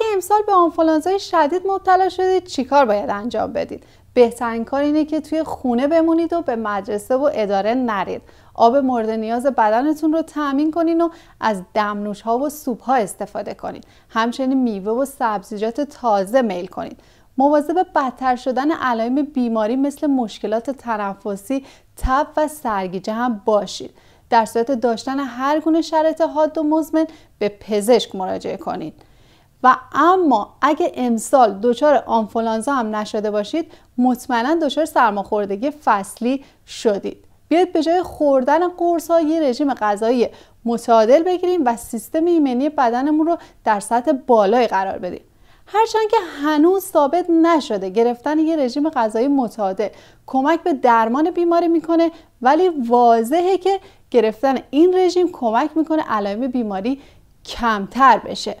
اگه امسال به آنفولانزای شدید مبتلا شدید چیکار باید انجام بدید بهترین کار اینه که توی خونه بمونید و به مدرسه و اداره نرید آب مورد نیاز بدنتون رو تأمین کنین و از دمنوش ها و سوپ ها استفاده کنین همچنین میوه و سبزیجات تازه میل کنین. مواظب بدتر شدن علائم بیماری مثل مشکلات تنفسی تب و سرگیجه هم باشید در صورت داشتن هر گونه شرایط حاد و مزمن به پزشک مراجعه کنید و اما اگه امسال دچار آنفولانزا هم نشده باشید مطمئنا دچار سرماخوردگی فصلی شدید بیاید به جای خوردن قرص ها یه رژیم غذایی متعادل بگیریم و سیستم ایمنی بدنمون رو در سطح بالای قرار بدیم هرچند که هنوز ثابت نشده گرفتن یه رژیم غذایی متعادل کمک به درمان بیماری میکنه ولی واضحه که گرفتن این رژیم کمک میکنه علائم بیماری کمتر بشه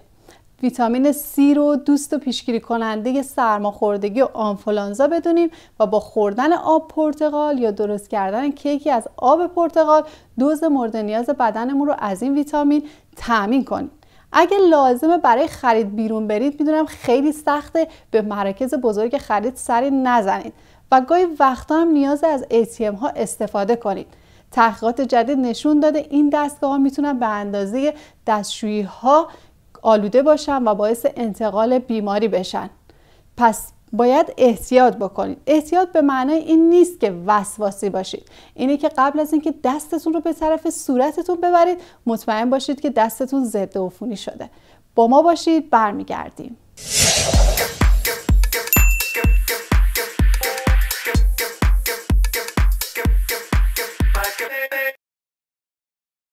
ویتامین C رو دوست و پیشگیری کننده سرماخوردگی و آنفولانزا بدونیم و با خوردن آب پرتقال یا درست کردن کیکی از آب پرتقال دوز مورد نیاز بدنمون رو از این ویتامین تامین کنیم اگه لازمه برای خرید بیرون برید میدونم خیلی سخته به مراکز بزرگ خرید سری نزنید و گاهی وقتا هم نیاز از ATM ها استفاده کنید تحقیقات جدید نشون داده این دستگاه ها میتونن به اندازه دستشویی ها آلوده باشن و باعث انتقال بیماری بشن پس باید احتیاط بکنید احتیاط به معنای این نیست که وسواسی باشید اینه که قبل از اینکه دستتون رو به طرف صورتتون ببرید مطمئن باشید که دستتون ضد عفونی شده با ما باشید برمیگردیم